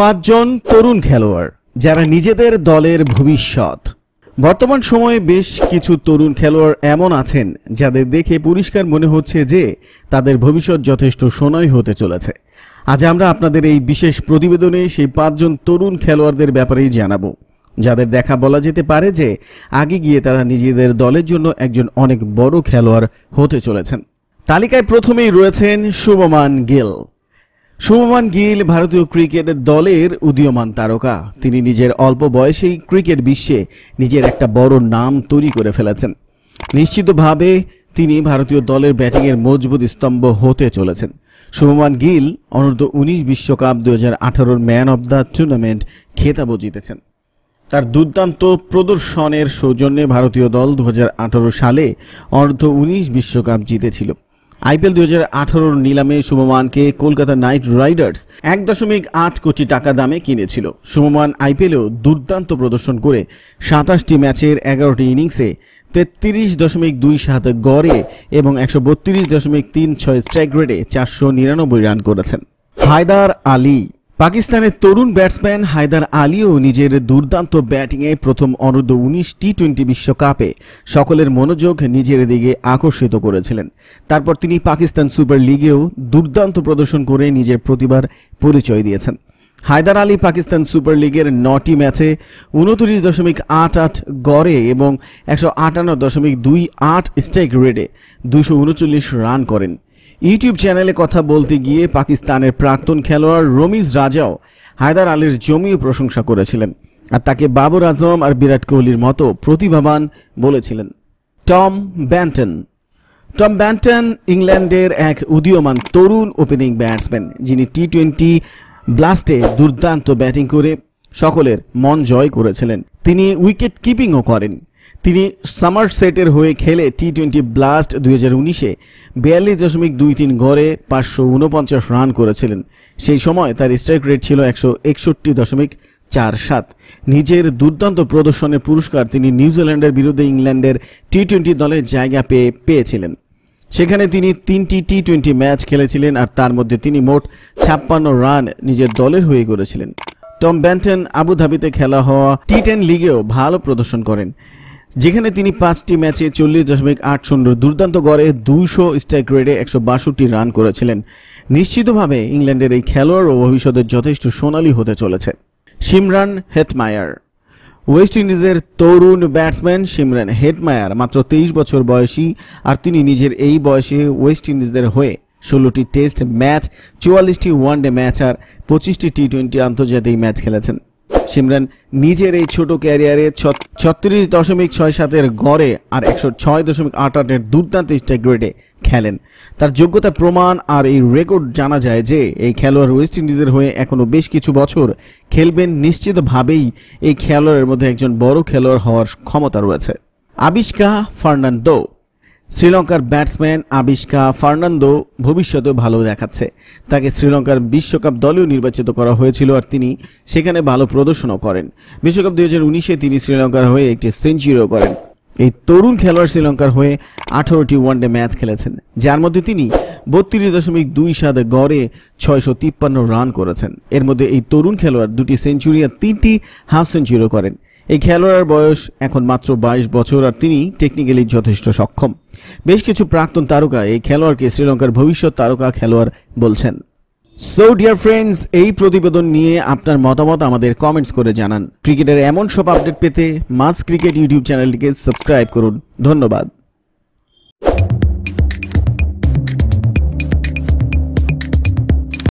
পাঁচজন তরুণ খেলোয়াড় যারা নিজেদের দলের ভবিষ্যৎ বর্তমান সময়ে বেশ কিছু তরুণ খেলোয়াড় এমন আছেন যাদের দেখে পরিষ্কার মনে হচ্ছে যে তাদের ভবিষ্যৎ যথেষ্ট সোনাই হতে চলেছে আজ আমরা আপনাদের এই বিশেষ প্রতিবেদনে সেই পাঁচজন তরুণ খেলোয়াড়দের ব্যাপারেই জানাবো যাদের দেখা বলা যেতে পারে যে আগে গিয়ে তারা নিজেদের দলের জন্য একজন অনেক বড় খেলোয়াড় হতে চলেছেন তালিকায় প্রথমেই রয়েছেন শুভমান গিল শুভমান গিল ভারতীয় ক্রিকেট দলের উদীয়মান তারকা তিনি নিজের অল্প বয়সেই ক্রিকেট বিশ্বে নিজের একটা বড় নাম তৈরি করে ফেলেছেন নিশ্চিতভাবে তিনি ভারতীয় দলের ব্যাটিংয়ের মজবুত স্তম্ভ হতে চলেছেন শুভমান গিল অনূর্ধ্ব উনিশ বিশ্বকাপ দু হাজার ম্যান অব দ্য টুর্নামেন্ট খেতাবও জিতেছেন তার দুর্দান্ত প্রদর্শনের সৌজন্যে ভারতীয় দল দু সালে অনূর্ধ্ব উনিশ বিশ্বকাপ জিতেছিল আইপিএল দুই হাজার আঠারোর নিলামে শুভমানকে কলকাতা নাইট রাইডার্স এক দশমিক আট কোটি টাকা দামে কিনেছিল শুভমান আইপিএলেও দুর্দান্ত প্রদর্শন করে সাতাশটি ম্যাচের এগারোটি ইনিংসে তেত্রিশ দশমিক দুই সাত গড়ে এবং একশো বত্রিশ দশমিক তিন ছয় স্ট্রাইক রেটে চারশো নিরানব্বই রান করেছেন হায়দার আলী পাকিস্তানের তরুণ ব্যাটসম্যান হায়দার আলীও নিজের দুর্দান্ত ব্যাটিংয়ে প্রথম অনূর্ধ্ব উনিশ টি টোয়েন্টি বিশ্বকাপে সকলের মনোযোগ নিজের দিকে আকর্ষিত করেছিলেন তারপর তিনি পাকিস্তান সুপার লিগেও দুর্দান্ত প্রদর্শন করে নিজের প্রতিভার পরিচয় দিয়েছেন হায়দার আলী পাকিস্তান সুপার লিগের নটি ম্যাচে উনত্রিশ দশমিক আট আট গড়ে এবং একশো আটান্ন দশমিক দুই আট স্ট্রাইক রেডে দুশো উনচল্লিশ রান করেন ইউটিউব চ্যানেলে কথা বলতে গিয়ে পাকিস্তানের প্রাক্তন খেলোয়াড় রমিজ রাজাও হায়দার আলীর জমিও প্রশংসা করেছিলেন আর তাকে বাবর আজম আর বিরাট কোহলির মতো প্রতিভাবান বলেছিলেন টম ব্যান্টন টম ব্যান্টন ইংল্যান্ডের এক উদীয়মান তরুণ ওপেনিং ব্যাটসম্যান যিনি টি টোয়েন্টি ব্লাস্টে দুর্দান্ত ব্যাটিং করে সকলের মন জয় করেছিলেন তিনি উইকেট কিপিংও করেন তিনি সামার সেটের হয়ে খেলে টি টোয়েন্টি ব্লাস্ট দুই হাজার উনিশে বিয়াল্লিশ দশমিক দুই তিন গড়ে পাঁচশো উনপঞ্চাশ রান করেছিলেন সেই সময় তার স্ট্রাইক রেট ছিল একশো একষট্টি দশমিক চার সাত নিজের দুর্দান্ত প্রদর্শনের পুরস্কার তিনি নিউজিল্যান্ডের বিরুদ্ধে ইংল্যান্ডের টি টোয়েন্টি দলে জায়গা পেয়ে পেয়েছিলেন সেখানে তিনি তিনটি টি টোয়েন্টি ম্যাচ খেলেছিলেন আর তার মধ্যে তিনি মোট ছাপ্পান্ন রান নিজের দলের হয়ে করেছিলেন টম ব্যান্টন আবুধাবিতে খেলা হওয়া টি টেন লিগেও ভালো প্রদর্শন করেন যেখানে তিনি পাঁচটি ম্যাচে চল্লিশ দশমিক আট শূন্য দুর্দান্ত গড়ে দুইশো স্ট্রাইক রেটে একশো বাষট্টি রান করেছিলেন নিশ্চিতভাবে ইংল্যান্ডের এই খেলোয়াড় ও ভবিষ্যতের যথেষ্ট সোনালি হতে চলেছে সিমরান হেতমায়ার ওয়েস্ট ইন্ডিজের তরুণ ব্যাটসম্যান সিমরান হেটমায়ার মাত্র তেইশ বছর বয়সী আর তিনি নিজের এই বয়সে ওয়েস্ট ইন্ডিজের হয়ে ষোলোটি টেস্ট ম্যাচ চুয়াল্লিশটি ওয়ানডে ম্যাচ আর পঁচিশটি টি টোয়েন্টি আন্তর্জাতিক ম্যাচ খেলেছেন সিমরান নিজের এই ছোট ক্যারিয়ারে ছত্রিশ দশমিক ছয় সাতের গড়ে আর একশো ছয় দশমিক আট আটের দুর্দান্ত গ্রেডে খেলেন তার যোগ্যতার প্রমাণ আর এই রেকর্ড জানা যায় যে এই খেলোয়াড় ওয়েস্ট ইন্ডিজের হয়ে এখনও বেশ কিছু বছর খেলবেন নিশ্চিতভাবেই এই খেলোয়াড়ের মধ্যে একজন বড় খেলোয়াড় হওয়ার ক্ষমতা রয়েছে আবিষ্কা ফার্নান্দো শ্রীলঙ্কার ব্যাটসম্যান আবিষ্কা ফার্নান্দো ভবিষ্যতে ভালো দেখাচ্ছে তাকে শ্রীলঙ্কার বিশ্বকাপ দলেও নির্বাচিত করা হয়েছিল আর তিনি সেখানে ভালো প্রদর্শনও করেন বিশ্বকাপ দুই হাজার উনিশে তিনি শ্রীলঙ্কার হয়ে একটি সেঞ্চুরিও করেন এই তরুণ খেলোয়াড় শ্রীলঙ্কার হয়ে আঠারোটি ওয়ানডে ম্যাচ খেলেছেন যার মধ্যে তিনি বত্রিশ দশমিক দুই সাত গড়ে ছয়শো তিপ্পান্ন রান করেছেন এর মধ্যে এই তরুণ খেলোয়াড় দুটি সেঞ্চুরি আর তিনটি হাফ সেঞ্চুরিও করেন এই খেলোয়াড়ের বয়স এখন মাত্র বাইশ বছর আর তিনি টেকনিক্যালি যথেষ্ট সক্ষম বেশ কিছু প্রাক্তন তারকা এই খেলোয়াড়কে শ্রীলঙ্কার ভবিষ্যৎ তারকা খেলোয়াড় বলছেন সো ডিয়ার ফ্রেন্ডস এই প্রতিবেদন নিয়ে আপনার মতামত আমাদের কমেন্টস করে জানান ক্রিকেটের এমন সব আপডেট পেতে মাস ক্রিকেট ইউটিউব চ্যানেলটিকে সাবস্ক্রাইব করুন ধন্যবাদ